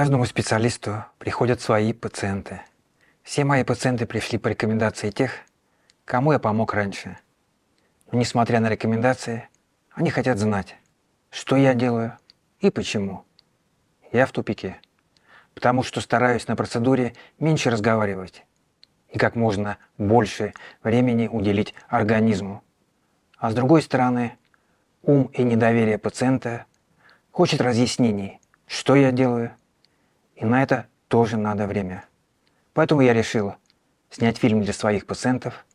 каждому специалисту приходят свои пациенты. Все мои пациенты пришли по рекомендации тех, кому я помог раньше. Но несмотря на рекомендации, они хотят знать, что я делаю и почему. Я в тупике, потому что стараюсь на процедуре меньше разговаривать и как можно больше времени уделить организму. А с другой стороны, ум и недоверие пациента хочет разъяснений, что я делаю и на это тоже надо время. Поэтому я решил снять фильм для своих пациентов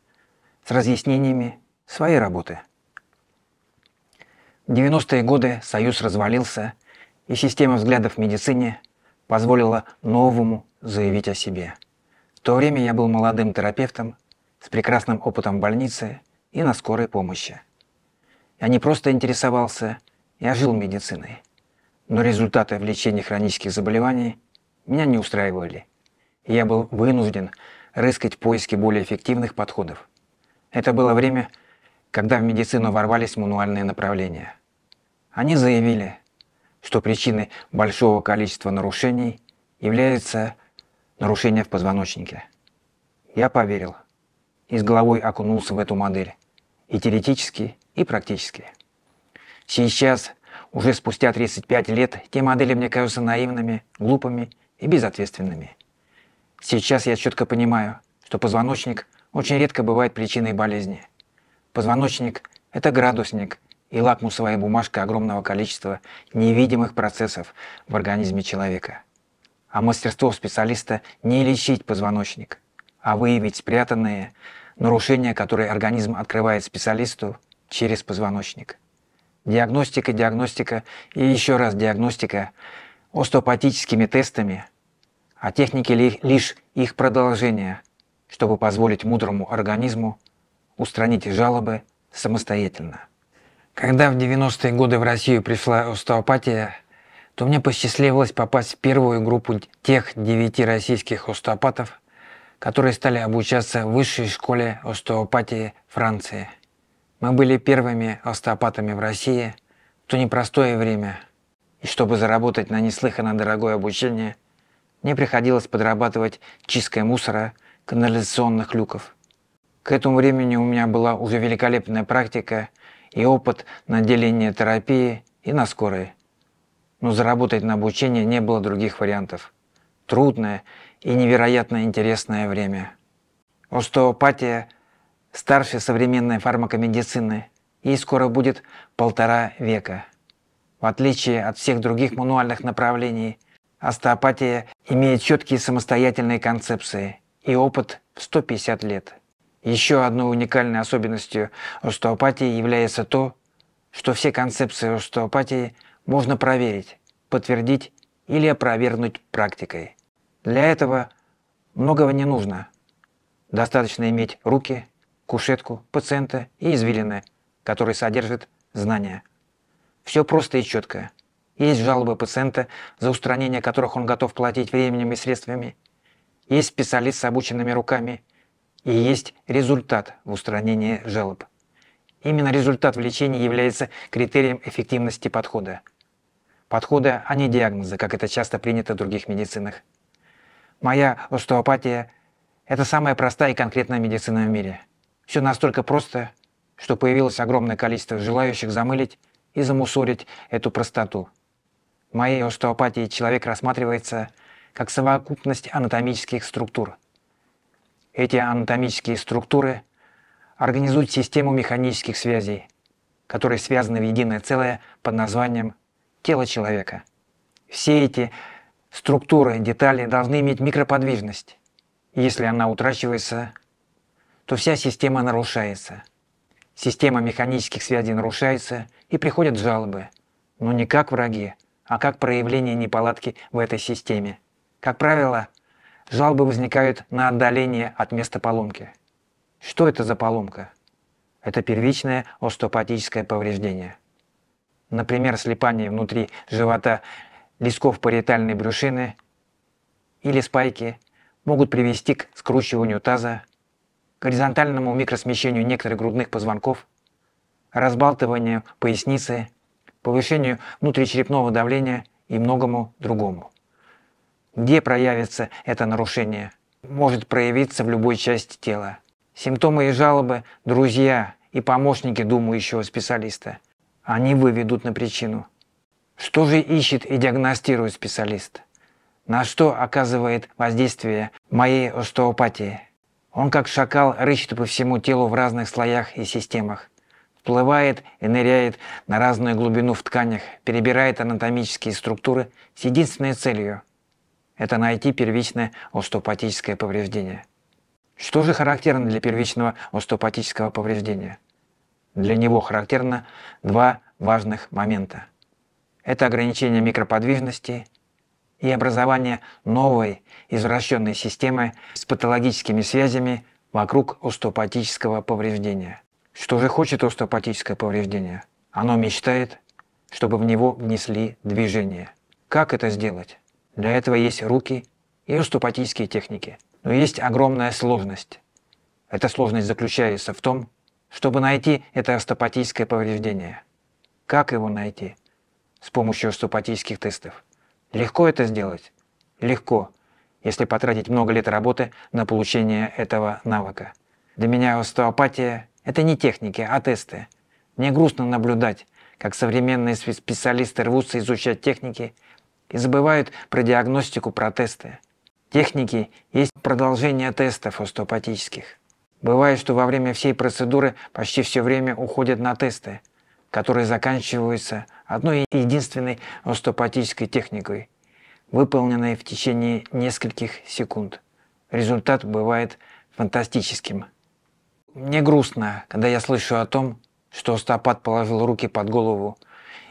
с разъяснениями своей работы. В 90-е годы Союз развалился, и система взглядов в медицине позволила новому заявить о себе. В то время я был молодым терапевтом с прекрасным опытом больницы и на скорой помощи. Я не просто интересовался, я жил медициной. Но результаты в лечении хронических заболеваний меня не устраивали. я был вынужден рыскать в поиске более эффективных подходов. Это было время, когда в медицину ворвались мануальные направления. Они заявили, что причиной большого количества нарушений является нарушение в позвоночнике. Я поверил и с головой окунулся в эту модель, и теоретически, и практически. Сейчас, уже спустя 35 лет, те модели мне кажутся наивными, глупыми и безответственными. Сейчас я четко понимаю, что позвоночник очень редко бывает причиной болезни. Позвоночник – это градусник и лакмусовая бумажка огромного количества невидимых процессов в организме человека. А мастерство специалиста не лечить позвоночник, а выявить спрятанные нарушения, которые организм открывает специалисту через позвоночник. Диагностика, диагностика и еще раз диагностика остеопатическими тестами – а техники ли лишь их продолжение, чтобы позволить мудрому организму устранить жалобы самостоятельно. Когда в 90-е годы в Россию пришла остеопатия, то мне посчастливилось попасть в первую группу тех девяти российских остеопатов, которые стали обучаться в высшей школе остеопатии Франции. Мы были первыми остеопатами в России в то непростое время, и чтобы заработать на неслыханно дорогое обучение – мне приходилось подрабатывать чисткой мусора, канализационных люков. К этому времени у меня была уже великолепная практика и опыт на деление терапии и на скорой. Но заработать на обучение не было других вариантов. Трудное и невероятно интересное время. Остеопатия старше современной фармакомедицины. и скоро будет полтора века. В отличие от всех других мануальных направлений, Остеопатия имеет четкие самостоятельные концепции и опыт в 150 лет. Еще одной уникальной особенностью остеопатии является то, что все концепции остеопатии можно проверить, подтвердить или опровергнуть практикой. Для этого многого не нужно. Достаточно иметь руки, кушетку, пациента и извилины, которые содержат знания. Все просто и четкое. Есть жалобы пациента, за устранение которых он готов платить временем и средствами. Есть специалист с обученными руками. И есть результат в устранении жалоб. Именно результат в лечении является критерием эффективности подхода. Подхода, а не диагноза, как это часто принято в других медицинах. Моя остеопатия – это самая простая и конкретная медицина в мире. Все настолько просто, что появилось огромное количество желающих замылить и замусорить эту простоту – в моей остеопатии человек рассматривается как совокупность анатомических структур. Эти анатомические структуры организуют систему механических связей, которые связаны в единое целое под названием тело человека. Все эти структуры, детали должны иметь микроподвижность. если она утрачивается, то вся система нарушается. Система механических связей нарушается и приходят жалобы, но не как враги, а как проявление неполадки в этой системе. Как правило, жалобы возникают на отдаление от места поломки. Что это за поломка? Это первичное остеопатическое повреждение. Например, слепание внутри живота лисков париетальной брюшины или спайки могут привести к скручиванию таза, горизонтальному микросмещению некоторых грудных позвонков, разбалтыванию поясницы, повышению внутричерепного давления и многому другому. Где проявится это нарушение? Может проявиться в любой части тела. Симптомы и жалобы – друзья и помощники думающего специалиста. Они выведут на причину. Что же ищет и диагностирует специалист? На что оказывает воздействие моей остеопатии? Он как шакал рыщет по всему телу в разных слоях и системах плывает и ныряет на разную глубину в тканях, перебирает анатомические структуры с единственной целью – это найти первичное остеопатическое повреждение. Что же характерно для первичного остеопатического повреждения? Для него характерно два важных момента. Это ограничение микроподвижности и образование новой извращенной системы с патологическими связями вокруг остеопатического повреждения. Что же хочет остеопатическое повреждение? Оно мечтает, чтобы в него внесли движение. Как это сделать? Для этого есть руки и остеопатические техники. Но есть огромная сложность. Эта сложность заключается в том, чтобы найти это остеопатическое повреждение. Как его найти? С помощью остеопатических тестов. Легко это сделать? Легко, если потратить много лет работы на получение этого навыка. Для меня остеопатия это не техники, а тесты. Мне грустно наблюдать, как современные специалисты рвутся изучать техники и забывают про диагностику, про тесты. Техники есть продолжение тестов остеопатических. Бывает, что во время всей процедуры почти все время уходят на тесты, которые заканчиваются одной единственной остеопатической техникой, выполненной в течение нескольких секунд. Результат бывает фантастическим. Мне грустно, когда я слышу о том, что остеопат положил руки под голову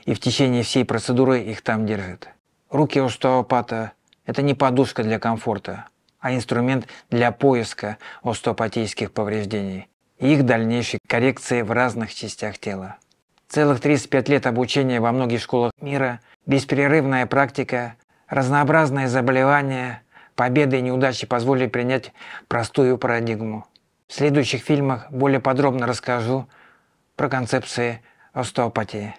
и в течение всей процедуры их там держит. Руки остеопата – это не подушка для комфорта, а инструмент для поиска остеопатических повреждений и их дальнейшей коррекции в разных частях тела. Целых 35 лет обучения во многих школах мира, бесперерывная практика, разнообразные заболевания, победы и неудачи позволили принять простую парадигму – в следующих фильмах более подробно расскажу про концепции остеопатии.